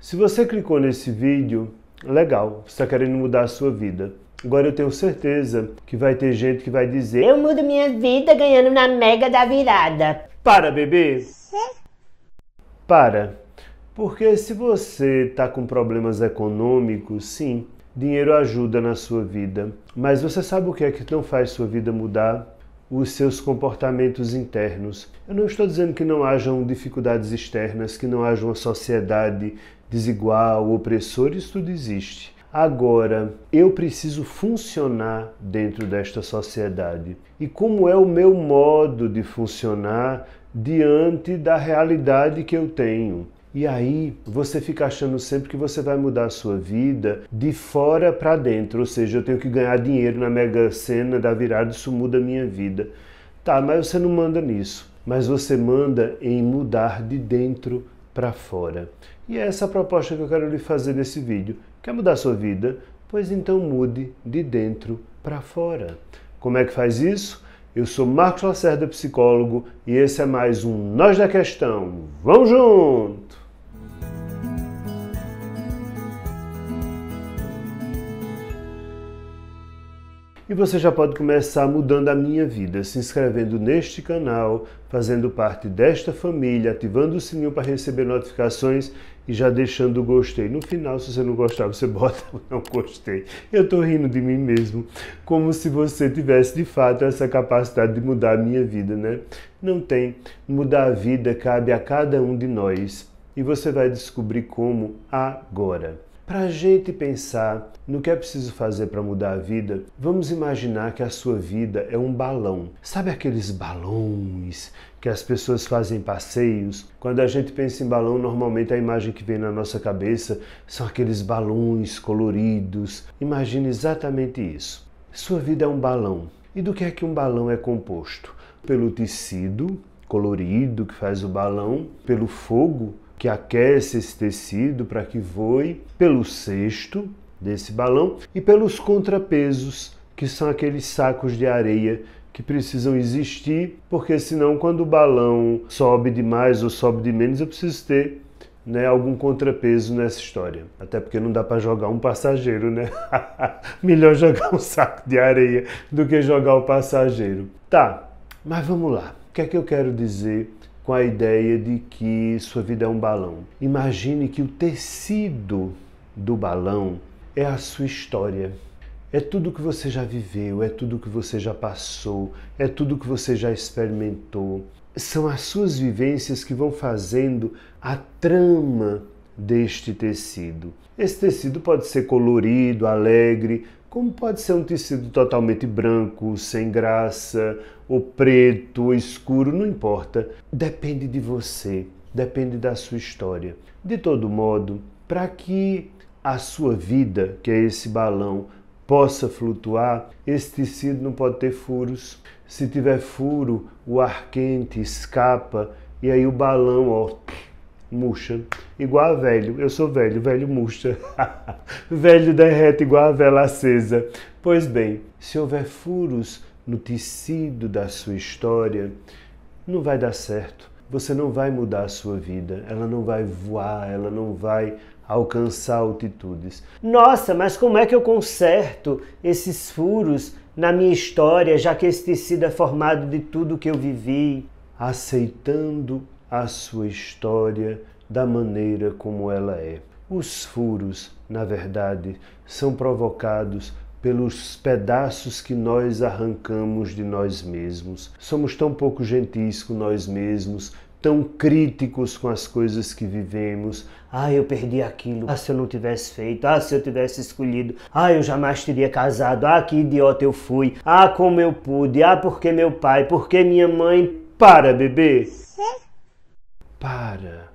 Se você clicou nesse vídeo, legal, você está querendo mudar a sua vida. Agora eu tenho certeza que vai ter gente que vai dizer: Eu mudo minha vida ganhando na mega da virada. Para, bebê! Para. Porque se você está com problemas econômicos, sim, dinheiro ajuda na sua vida. Mas você sabe o que é que não faz sua vida mudar? os seus comportamentos internos. Eu não estou dizendo que não hajam dificuldades externas, que não haja uma sociedade desigual, opressora, isso tudo existe. Agora, eu preciso funcionar dentro desta sociedade. E como é o meu modo de funcionar diante da realidade que eu tenho? E aí você fica achando sempre que você vai mudar a sua vida de fora para dentro, ou seja, eu tenho que ganhar dinheiro na Mega Sena da virada, isso muda a minha vida. Tá, mas você não manda nisso, mas você manda em mudar de dentro para fora. E é essa a proposta que eu quero lhe fazer nesse vídeo. Quer mudar a sua vida? Pois então mude de dentro para fora. Como é que faz isso? Eu sou Marcos Lacerda, psicólogo, e esse é mais um Nós da Questão. Vamos junto! E você já pode começar mudando a minha vida, se inscrevendo neste canal, fazendo parte desta família, ativando o sininho para receber notificações e já deixando o gostei. No final, se você não gostar, você bota não gostei. Eu estou rindo de mim mesmo, como se você tivesse de fato essa capacidade de mudar a minha vida, né? Não tem. Mudar a vida cabe a cada um de nós e você vai descobrir como agora. Para a gente pensar no que é preciso fazer para mudar a vida, vamos imaginar que a sua vida é um balão. Sabe aqueles balões que as pessoas fazem passeios? Quando a gente pensa em balão, normalmente a imagem que vem na nossa cabeça são aqueles balões coloridos. Imagine exatamente isso. Sua vida é um balão. E do que é que um balão é composto? Pelo tecido colorido que faz o balão, pelo fogo que aquece esse tecido para que voe pelo cesto desse balão e pelos contrapesos, que são aqueles sacos de areia que precisam existir, porque senão quando o balão sobe demais ou sobe de menos, eu preciso ter né, algum contrapeso nessa história. Até porque não dá para jogar um passageiro, né? Melhor jogar um saco de areia do que jogar o um passageiro. Tá, mas vamos lá. O que é que eu quero dizer com a ideia de que sua vida é um balão. Imagine que o tecido do balão é a sua história. É tudo que você já viveu, é tudo que você já passou, é tudo que você já experimentou. São as suas vivências que vão fazendo a trama deste tecido. Esse tecido pode ser colorido, alegre, como pode ser um tecido totalmente branco, sem graça, ou preto, ou escuro, não importa. Depende de você, depende da sua história. De todo modo, para que a sua vida, que é esse balão, possa flutuar, esse tecido não pode ter furos. Se tiver furo, o ar quente escapa e aí o balão, ó, murcha, igual a velho. Eu sou velho, velho murcha. velho derrete igual a vela acesa. Pois bem, se houver furos no tecido da sua história, não vai dar certo. Você não vai mudar a sua vida, ela não vai voar, ela não vai alcançar altitudes. Nossa, mas como é que eu conserto esses furos na minha história, já que esse tecido é formado de tudo que eu vivi? Aceitando a sua história da maneira como ela é. Os furos, na verdade, são provocados pelos pedaços que nós arrancamos de nós mesmos. Somos tão pouco gentis com nós mesmos, tão críticos com as coisas que vivemos. Ah, eu perdi aquilo. Ah, se eu não tivesse feito. Ah, se eu tivesse escolhido. Ah, eu jamais teria casado. Ah, que idiota eu fui. Ah, como eu pude. Ah, porque meu pai, porque minha mãe. Para, bebê para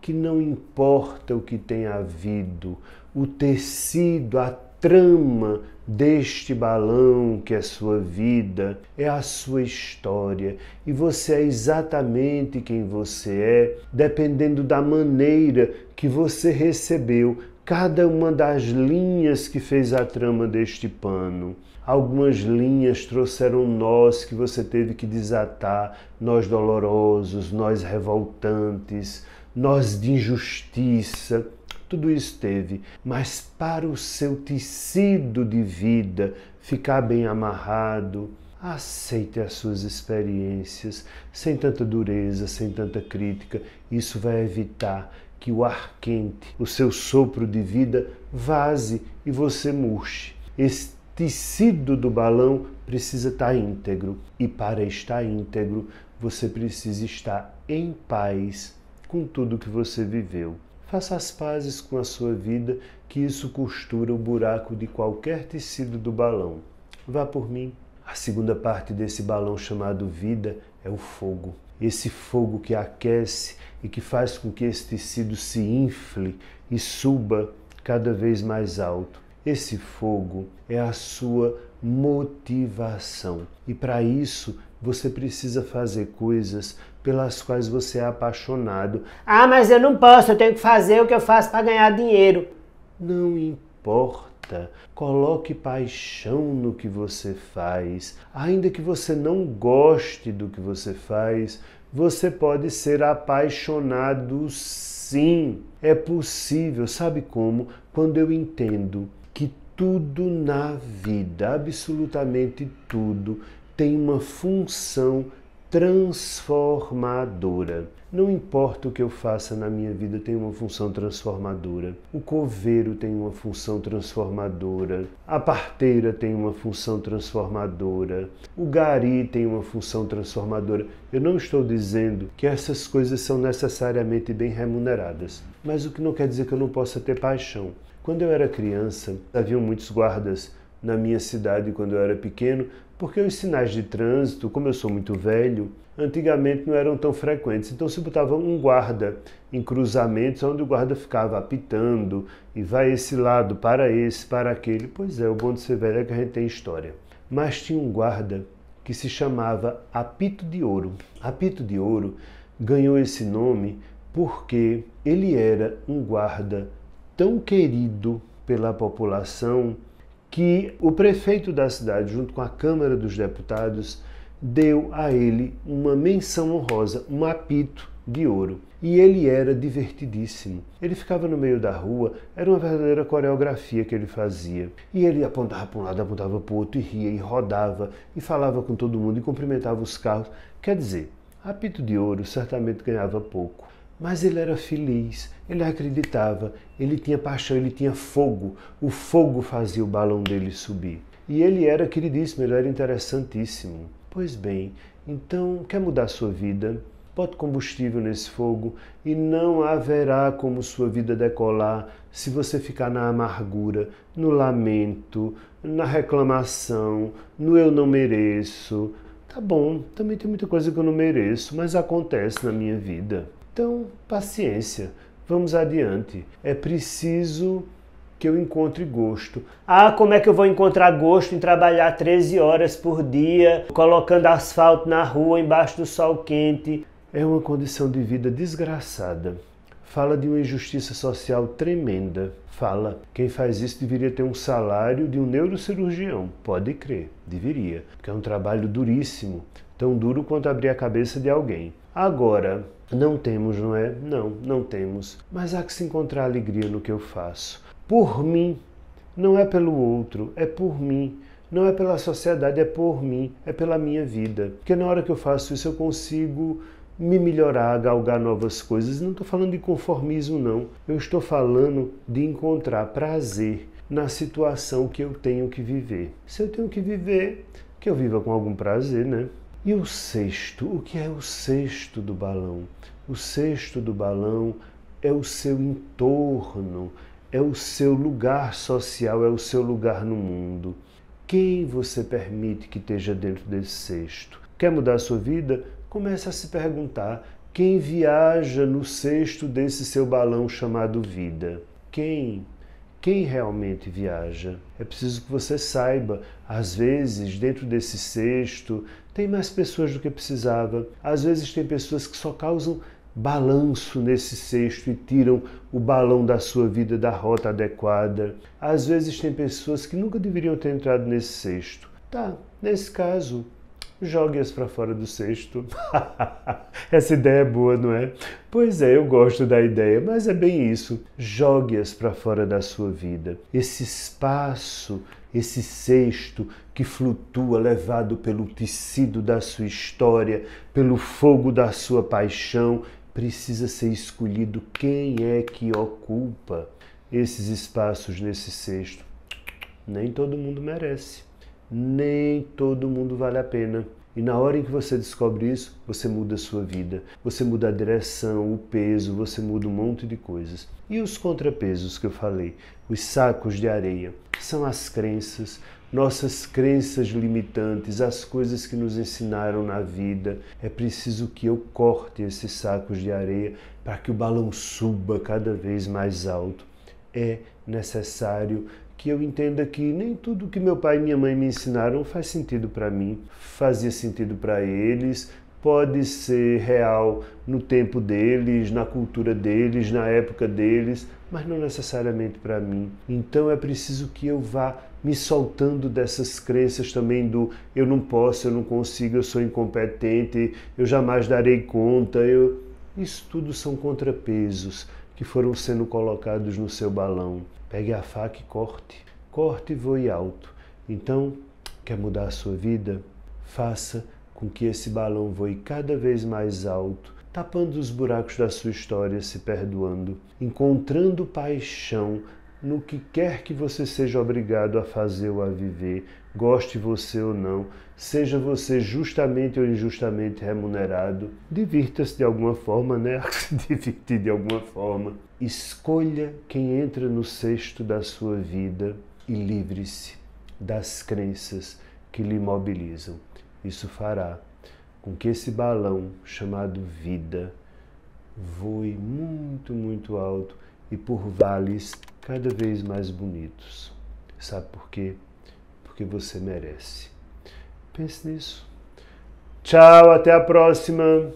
que não importa o que tem havido, o tecido, a trama deste balão que é sua vida, é a sua história e você é exatamente quem você é, dependendo da maneira que você recebeu cada uma das linhas que fez a trama deste pano. Algumas linhas trouxeram nós que você teve que desatar, nós dolorosos, nós revoltantes, nós de injustiça. Tudo isso teve, mas para o seu tecido de vida ficar bem amarrado, aceite as suas experiências sem tanta dureza, sem tanta crítica. Isso vai evitar que o ar quente, o seu sopro de vida, vaze e você murche. Esse tecido do balão precisa estar íntegro. E para estar íntegro, você precisa estar em paz com tudo que você viveu. Faça as pazes com a sua vida, que isso costura o buraco de qualquer tecido do balão. Vá por mim. A segunda parte desse balão chamado vida é o fogo. Esse fogo que aquece e que faz com que esse tecido se infle e suba cada vez mais alto. Esse fogo é a sua motivação. E para isso, você precisa fazer coisas pelas quais você é apaixonado. Ah, mas eu não posso, eu tenho que fazer o que eu faço para ganhar dinheiro. Não importa. Coloque paixão no que você faz. Ainda que você não goste do que você faz, você pode ser apaixonado sim. É possível, sabe como? Quando eu entendo tudo na vida, absolutamente tudo, tem uma função transformadora. Não importa o que eu faça na minha vida, tem uma função transformadora. O coveiro tem uma função transformadora. A parteira tem uma função transformadora. O gari tem uma função transformadora. Eu não estou dizendo que essas coisas são necessariamente bem remuneradas, mas o que não quer dizer que eu não possa ter paixão. Quando eu era criança, havia muitos guardas na minha cidade quando eu era pequeno, porque os sinais de trânsito, como eu sou muito velho, antigamente não eram tão frequentes. Então se botava um guarda em cruzamentos onde o guarda ficava apitando e vai esse lado, para esse, para aquele. Pois é, o bom de ser velho é que a gente tem história. Mas tinha um guarda que se chamava Apito de Ouro. Apito de Ouro ganhou esse nome porque ele era um guarda tão querido pela população que o prefeito da cidade, junto com a Câmara dos Deputados, deu a ele uma menção honrosa, um apito de ouro. E ele era divertidíssimo. Ele ficava no meio da rua, era uma verdadeira coreografia que ele fazia. E ele apontava para um lado, apontava para o outro, e ria, e rodava, e falava com todo mundo, e cumprimentava os carros. Quer dizer, apito de ouro certamente ganhava pouco. Mas ele era feliz, ele acreditava, ele tinha paixão, ele tinha fogo. O fogo fazia o balão dele subir. E ele era queridíssimo, ele era interessantíssimo. Pois bem, então quer mudar sua vida? Bote combustível nesse fogo e não haverá como sua vida decolar se você ficar na amargura, no lamento, na reclamação, no eu não mereço. Tá bom, também tem muita coisa que eu não mereço, mas acontece na minha vida. Então, paciência, vamos adiante. É preciso que eu encontre gosto. Ah, como é que eu vou encontrar gosto em trabalhar 13 horas por dia, colocando asfalto na rua embaixo do sol quente? É uma condição de vida desgraçada. Fala de uma injustiça social tremenda. Fala, quem faz isso deveria ter um salário de um neurocirurgião. Pode crer, deveria, porque é um trabalho duríssimo, tão duro quanto abrir a cabeça de alguém. Agora, não temos, não é? Não, não temos. Mas há que se encontrar alegria no que eu faço. Por mim, não é pelo outro, é por mim. Não é pela sociedade, é por mim, é pela minha vida. Porque na hora que eu faço isso, eu consigo me melhorar, galgar novas coisas. Não estou falando de conformismo, não. Eu estou falando de encontrar prazer na situação que eu tenho que viver. Se eu tenho que viver, que eu viva com algum prazer, né? E o sexto? O que é o sexto do balão? O sexto do balão é o seu entorno, é o seu lugar social, é o seu lugar no mundo. Quem você permite que esteja dentro desse sexto? Quer mudar a sua vida? Comece a se perguntar quem viaja no sexto desse seu balão chamado vida. Quem? Quem realmente viaja? É preciso que você saiba. Às vezes, dentro desse sexto, tem mais pessoas do que precisava. Às vezes tem pessoas que só causam balanço nesse cesto e tiram o balão da sua vida da rota adequada. Às vezes tem pessoas que nunca deveriam ter entrado nesse cesto. Tá, nesse caso, jogue-as para fora do cesto. Essa ideia é boa, não é? Pois é, eu gosto da ideia, mas é bem isso. Jogue-as para fora da sua vida. Esse espaço, esse cesto que flutua, levado pelo tecido da sua história, pelo fogo da sua paixão, precisa ser escolhido quem é que ocupa esses espaços nesse cesto. Nem todo mundo merece nem todo mundo vale a pena. E na hora em que você descobre isso, você muda a sua vida, você muda a direção, o peso, você muda um monte de coisas. E os contrapesos que eu falei, os sacos de areia, são as crenças, nossas crenças limitantes, as coisas que nos ensinaram na vida. É preciso que eu corte esses sacos de areia para que o balão suba cada vez mais alto. É necessário que eu entenda que nem tudo que meu pai e minha mãe me ensinaram faz sentido para mim, fazia sentido para eles, pode ser real no tempo deles, na cultura deles, na época deles, mas não necessariamente para mim. Então é preciso que eu vá me soltando dessas crenças também do eu não posso, eu não consigo, eu sou incompetente, eu jamais darei conta, eu isso tudo são contrapesos que foram sendo colocados no seu balão. Pegue a faca e corte. Corte e voe alto. Então, quer mudar a sua vida? Faça com que esse balão voe cada vez mais alto, tapando os buracos da sua história, se perdoando, encontrando paixão no que quer que você seja obrigado a fazer ou a viver, goste você ou não, seja você justamente ou injustamente remunerado, divirta-se de alguma forma, né? Divirte de alguma forma. Escolha quem entra no cesto da sua vida e livre-se das crenças que lhe mobilizam. Isso fará com que esse balão chamado vida voe muito, muito alto e por vales cada vez mais bonitos. Sabe por quê? Porque você merece. Pense nisso. Tchau, até a próxima!